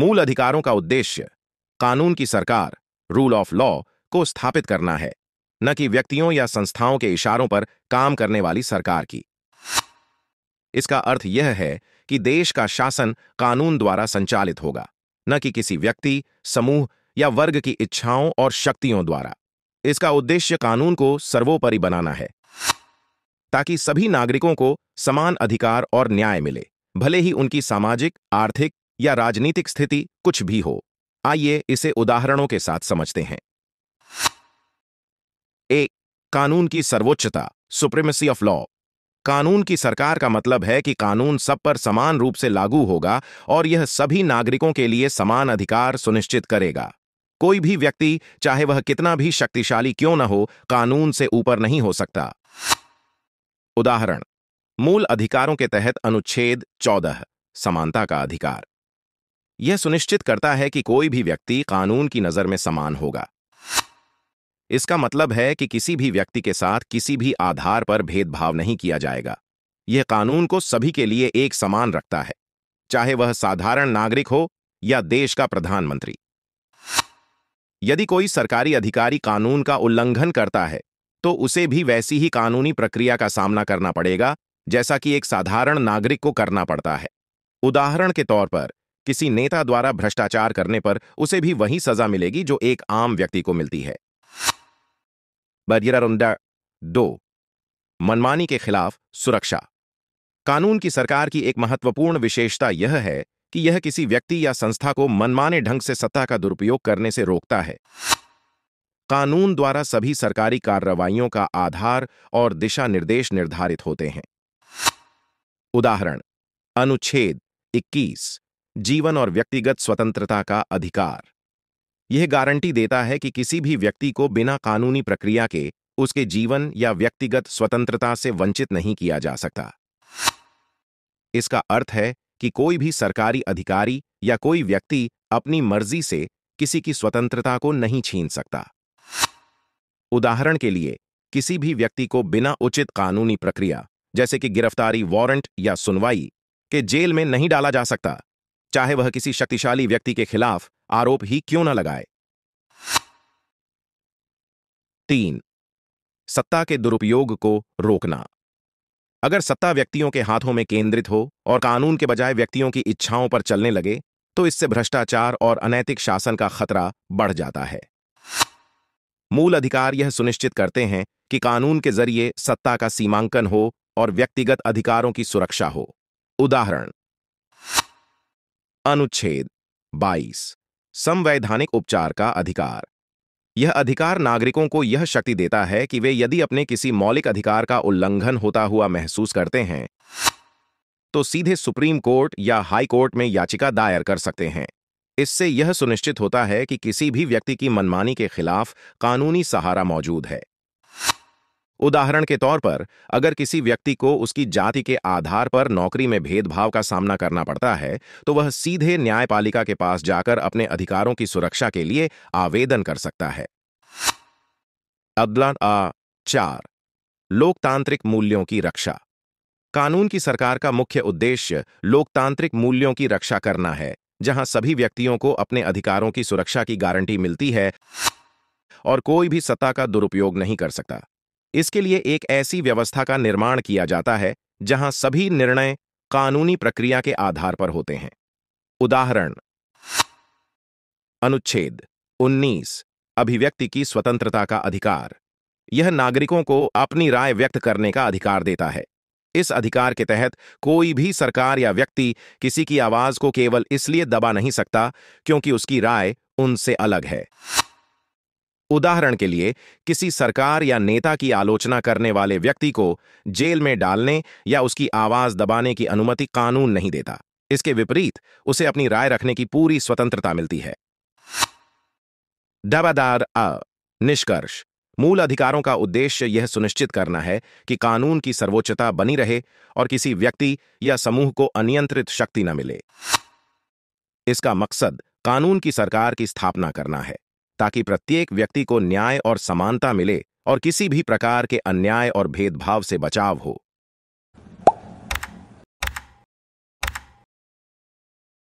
मूल अधिकारों का उद्देश्य कानून की सरकार रूल ऑफ लॉ को स्थापित करना है न कि व्यक्तियों या संस्थाओं के इशारों पर काम करने वाली सरकार की इसका अर्थ यह है कि देश का शासन कानून द्वारा संचालित होगा न कि किसी व्यक्ति समूह या वर्ग की इच्छाओं और शक्तियों द्वारा इसका उद्देश्य कानून को सर्वोपरि बनाना है ताकि सभी नागरिकों को समान अधिकार और न्याय मिले भले ही उनकी सामाजिक आर्थिक या राजनीतिक स्थिति कुछ भी हो आइए इसे उदाहरणों के साथ समझते हैं ए कानून की सर्वोच्चता सुप्रीमेसी ऑफ लॉ कानून की सरकार का मतलब है कि कानून सब पर समान रूप से लागू होगा और यह सभी नागरिकों के लिए समान अधिकार सुनिश्चित करेगा कोई भी व्यक्ति चाहे वह कितना भी शक्तिशाली क्यों न हो कानून से ऊपर नहीं हो सकता उदाहरण मूल अधिकारों के तहत अनुच्छेद 14 समानता का अधिकार यह सुनिश्चित करता है कि कोई भी व्यक्ति कानून की नज़र में समान होगा इसका मतलब है कि किसी भी व्यक्ति के साथ किसी भी आधार पर भेदभाव नहीं किया जाएगा यह कानून को सभी के लिए एक समान रखता है चाहे वह साधारण नागरिक हो या देश का प्रधानमंत्री यदि कोई सरकारी अधिकारी कानून का उल्लंघन करता है तो उसे भी वैसी ही कानूनी प्रक्रिया का सामना करना पड़ेगा जैसा कि एक साधारण नागरिक को करना पड़ता है उदाहरण के तौर पर किसी नेता द्वारा भ्रष्टाचार करने पर उसे भी वही सजा मिलेगी जो एक आम व्यक्ति को मिलती है बरियरा दो मनमानी के खिलाफ सुरक्षा कानून की सरकार की एक महत्वपूर्ण विशेषता यह है कि यह किसी व्यक्ति या संस्था को मनमाने ढंग से सत्ता का दुरुपयोग करने से रोकता है कानून द्वारा सभी सरकारी कार्रवाइयों का आधार और दिशा निर्देश निर्धारित होते हैं उदाहरण अनुच्छेद 21 जीवन और व्यक्तिगत स्वतंत्रता का अधिकार यह गारंटी देता है कि किसी भी व्यक्ति को बिना कानूनी प्रक्रिया के उसके जीवन या व्यक्तिगत स्वतंत्रता से वंचित नहीं किया जा सकता इसका अर्थ है कि कोई भी सरकारी अधिकारी या कोई व्यक्ति अपनी मर्जी से किसी की स्वतंत्रता को नहीं छीन सकता उदाहरण के लिए किसी भी व्यक्ति को बिना उचित कानूनी प्रक्रिया जैसे कि गिरफ्तारी वारंट या सुनवाई के जेल में नहीं डाला जा सकता चाहे वह किसी शक्तिशाली व्यक्ति के खिलाफ आरोप ही क्यों न लगाए तीन सत्ता के दुरुपयोग को रोकना अगर सत्ता व्यक्तियों के हाथों में केंद्रित हो और कानून के बजाय व्यक्तियों की इच्छाओं पर चलने लगे तो इससे भ्रष्टाचार और अनैतिक शासन का खतरा बढ़ जाता है मूल अधिकार यह सुनिश्चित करते हैं कि कानून के जरिए सत्ता का सीमांकन हो और व्यक्तिगत अधिकारों की सुरक्षा हो उदाहरण अनुच्छेद 22 संवैधानिक उपचार का अधिकार यह अधिकार नागरिकों को यह शक्ति देता है कि वे यदि अपने किसी मौलिक अधिकार का उल्लंघन होता हुआ महसूस करते हैं तो सीधे सुप्रीम कोर्ट या हाई कोर्ट में याचिका दायर कर सकते हैं इससे यह सुनिश्चित होता है कि किसी भी व्यक्ति की मनमानी के खिलाफ कानूनी सहारा मौजूद है उदाहरण के तौर पर अगर किसी व्यक्ति को उसकी जाति के आधार पर नौकरी में भेदभाव का सामना करना पड़ता है तो वह सीधे न्यायपालिका के पास जाकर अपने अधिकारों की सुरक्षा के लिए आवेदन कर सकता है अदलन आ चार लोकतांत्रिक मूल्यों की रक्षा कानून की सरकार का मुख्य उद्देश्य लोकतांत्रिक मूल्यों की रक्षा करना है जहां सभी व्यक्तियों को अपने अधिकारों की सुरक्षा की गारंटी मिलती है और कोई भी सत्ता का दुरुपयोग नहीं कर सकता इसके लिए एक ऐसी व्यवस्था का निर्माण किया जाता है जहां सभी निर्णय कानूनी प्रक्रिया के आधार पर होते हैं उदाहरण अनुच्छेद 19 अभिव्यक्ति की स्वतंत्रता का अधिकार यह नागरिकों को अपनी राय व्यक्त करने का अधिकार देता है इस अधिकार के तहत कोई भी सरकार या व्यक्ति किसी की आवाज को केवल इसलिए दबा नहीं सकता क्योंकि उसकी राय उनसे अलग है उदाहरण के लिए किसी सरकार या नेता की आलोचना करने वाले व्यक्ति को जेल में डालने या उसकी आवाज दबाने की अनुमति कानून नहीं देता इसके विपरीत उसे अपनी राय रखने की पूरी स्वतंत्रता मिलती है दबादार अ निष्कर्ष मूल अधिकारों का उद्देश्य यह सुनिश्चित करना है कि कानून की सर्वोच्चता बनी रहे और किसी व्यक्ति या समूह को अनियंत्रित शक्ति न मिले इसका मकसद कानून की सरकार की स्थापना करना है ताकि प्रत्येक व्यक्ति को न्याय और समानता मिले और किसी भी प्रकार के अन्याय और भेदभाव से बचाव हो